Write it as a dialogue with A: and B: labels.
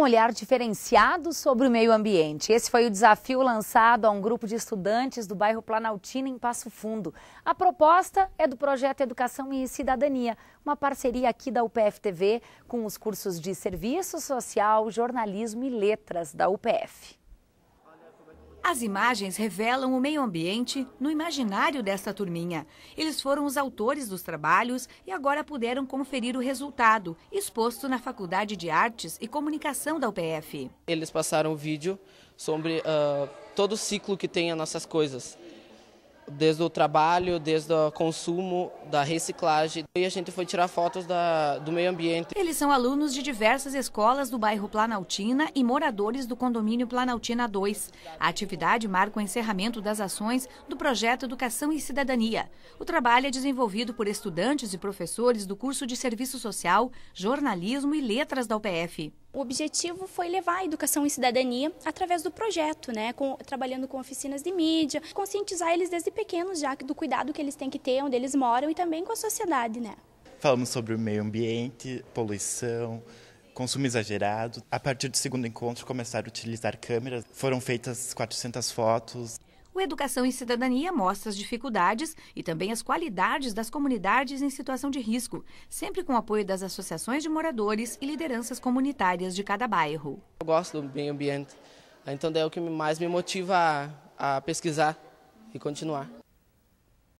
A: um olhar diferenciado sobre o meio ambiente. Esse foi o desafio lançado a um grupo de estudantes do bairro Planaltina, em Passo Fundo. A proposta é do projeto Educação e Cidadania, uma parceria aqui da UPF-TV com os cursos de Serviço Social, Jornalismo e Letras da UPF.
B: As imagens revelam o meio ambiente no imaginário desta turminha. Eles foram os autores dos trabalhos e agora puderam conferir o resultado, exposto na Faculdade de Artes
C: e Comunicação da UPF. Eles passaram o vídeo sobre uh, todo o ciclo que tem as nossas coisas desde o trabalho, desde o consumo, da reciclagem. E a gente foi tirar fotos da, do meio ambiente. Eles são alunos de diversas
B: escolas do bairro Planaltina e moradores do condomínio Planaltina 2. A atividade marca o encerramento das ações do projeto Educação e Cidadania. O trabalho é desenvolvido por estudantes e professores do curso de Serviço Social, Jornalismo e Letras da UPF
D: o objetivo foi levar a educação e cidadania através do projeto, né, com, trabalhando com oficinas de mídia, conscientizar eles desde pequenos já do cuidado que eles têm que ter onde eles moram e também com a sociedade, né.
E: Falamos sobre o meio ambiente, poluição, consumo exagerado. A partir do segundo encontro começaram a utilizar câmeras. Foram feitas 400 fotos
B: o Educação em Cidadania mostra as dificuldades e também as qualidades das comunidades em situação de risco, sempre com o apoio das associações de moradores e lideranças comunitárias
C: de cada bairro. Eu gosto do meio ambiente, então é o que mais me motiva a, a pesquisar e continuar.